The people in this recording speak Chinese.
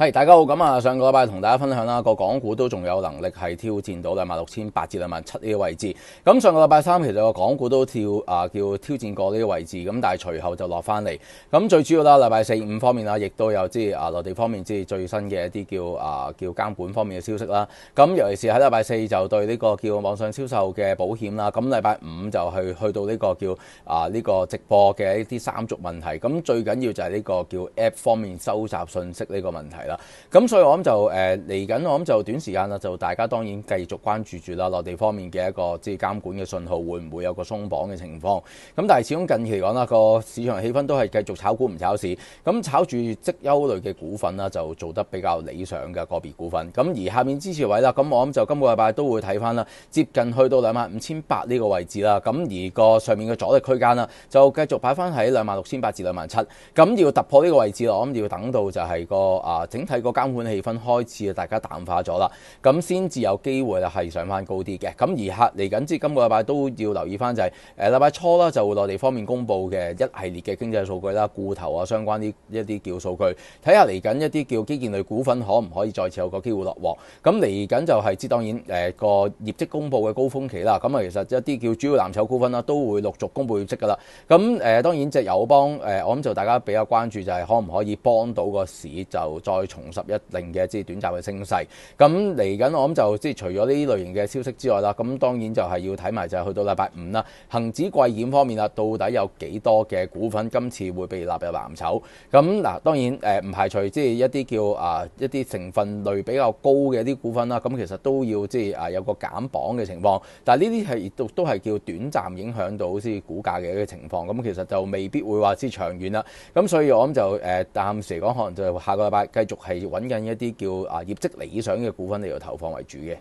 系大家好，咁啊上个礼拜同大家分享啦，个港股都仲有能力系挑战到两万六千八至两万七呢个位置。咁上个礼拜三其实个港股都跳啊叫挑战过呢个位置，咁但系随后就落翻嚟。咁最主要啦，礼拜四五方面啦，亦都有即系啊内地方面即系最新嘅一啲叫啊叫监管方面嘅消息啦。咁尤其是喺礼拜四就对呢个叫网上销售嘅保险啦，咁礼拜五就去去到呢个叫啊呢个直播嘅一啲三足问题。咁最紧要就系呢个叫 App 方面收集信息呢个问题。啦，咁所以我谂就诶嚟紧我谂就短时间啦，就大家当然继续关注住啦，内地方面嘅一个即系监管嘅信号，会唔会有个松绑嘅情况？咁但系始终近期嚟讲啦，个市场气氛都系继续炒股唔炒市，咁炒住绩优类嘅股份啦，就做得比较理想嘅个别股份。咁而下面支持位啦，咁我谂就今个礼拜都会睇翻啦，接近去到两万五千八呢个位置啦。咁而个上面嘅阻力区间啦，就继续摆翻喺两万六千八至两万七。咁要突破呢个位置，我谂要等到就系个啊。整體個監管氣氛開始啊，大家淡化咗啦，咁先至有機會啊，係上翻高啲嘅。咁而下嚟緊，即今個禮拜都要留意翻，就係誒禮拜初啦，就內地方面公布嘅一系列嘅經濟數據啦，固投啊，相關啲一啲叫數據，睇下嚟緊一啲叫基建類股份可唔可以再次有個機會落鑊。咁嚟緊就係即當然誒個業績公布嘅高峰期啦。咁啊，其實一啲叫主要藍籌股份啦，都會陸續公布業績噶啦。咁誒當然即係友邦誒，我諗就大家比較關注就係可唔可以幫到個市就再。重拾一定嘅即係短暫嘅升勢。咁嚟緊，我諗就即係除咗呢类類型嘅消息之外啦，咁當然就係要睇埋就係去到禮拜五啦，恒指貴險方面啦，到底有幾多嘅股份今次會被納入藍籌？咁嗱，當然誒唔排除即係一啲叫啊一啲成分類比較高嘅一啲股份啦。咁其實都要即係啊有個減磅嘅情況。但係呢啲係亦都都係叫短暫影響到先股價嘅一个情況。咁其實就未必會話之長遠啦。咁所以我諗就誒暫時嚟講，可能就下個禮拜繼續。係揾緊一啲叫啊業績理想嘅股份嚟到投放為主嘅。